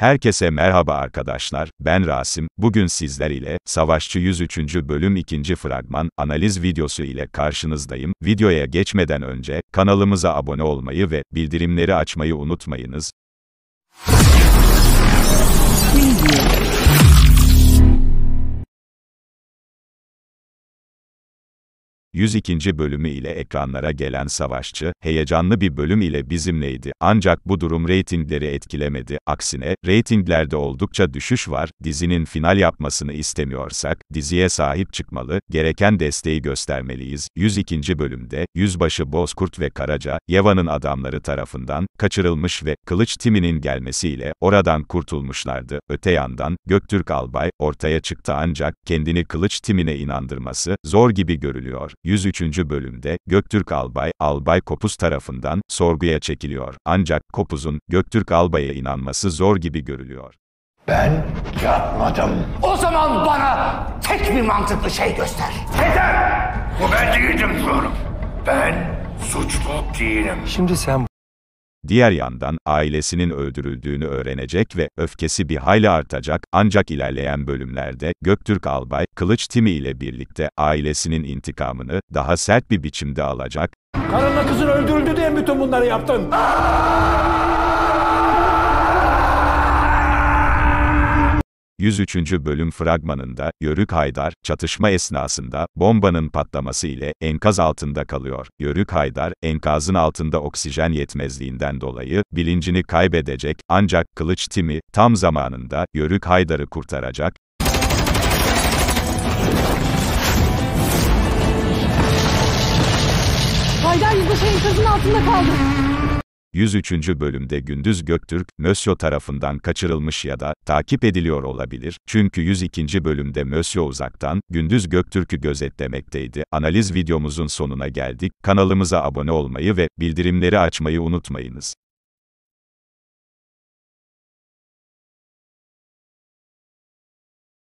Herkese merhaba arkadaşlar, ben Rasim, bugün sizler ile, Savaşçı 103. bölüm 2. fragman, analiz videosu ile karşınızdayım. Videoya geçmeden önce, kanalımıza abone olmayı ve bildirimleri açmayı unutmayınız. Preview. 102. bölümü ile ekranlara gelen Savaşçı, heyecanlı bir bölüm ile bizimleydi. Ancak bu durum reytingleri etkilemedi. Aksine, reytinglerde oldukça düşüş var. Dizinin final yapmasını istemiyorsak, diziye sahip çıkmalı, gereken desteği göstermeliyiz. 102. bölümde, Yüzbaşı Bozkurt ve Karaca, Yeva'nın adamları tarafından, kaçırılmış ve Kılıç Timi'nin gelmesiyle oradan kurtulmuşlardı. Öte yandan, Göktürk Albay, ortaya çıktı ancak, kendini Kılıç Timi'ne inandırması, zor gibi görülüyor. 103. bölümde, Göktürk Albay, Albay Kopuz tarafından, sorguya çekiliyor. Ancak Kopuz'un, Göktürk Albay'a inanması zor gibi görülüyor. Ben yapmadım. O zaman bana tek bir mantıklı şey göster. Yeter. Bu ben değildim diyorum. Ben suçlu değilim. Şimdi sen Diğer yandan ailesinin öldürüldüğünü öğrenecek ve öfkesi bir hayli artacak ancak ilerleyen bölümlerde Göktürk Albay, Kılıç Timi ile birlikte ailesinin intikamını daha sert bir biçimde alacak. Karınla kızın öldürüldü diye bütün bunları yaptın? Aa! 103. bölüm fragmanında, Yörük Haydar, çatışma esnasında, bombanın patlaması ile enkaz altında kalıyor. Yörük Haydar, enkazın altında oksijen yetmezliğinden dolayı, bilincini kaybedecek, ancak Kılıç Timi, tam zamanında, Yörük Haydar'ı kurtaracak, Haydar Yüzbaşı enkazın altında kaldı. 103. bölümde Gündüz Göktürk, Mösyo tarafından kaçırılmış ya da takip ediliyor olabilir. Çünkü 102. bölümde Mösyo uzaktan Gündüz Göktürk'ü gözetlemekteydi. Analiz videomuzun sonuna geldik. Kanalımıza abone olmayı ve bildirimleri açmayı unutmayınız.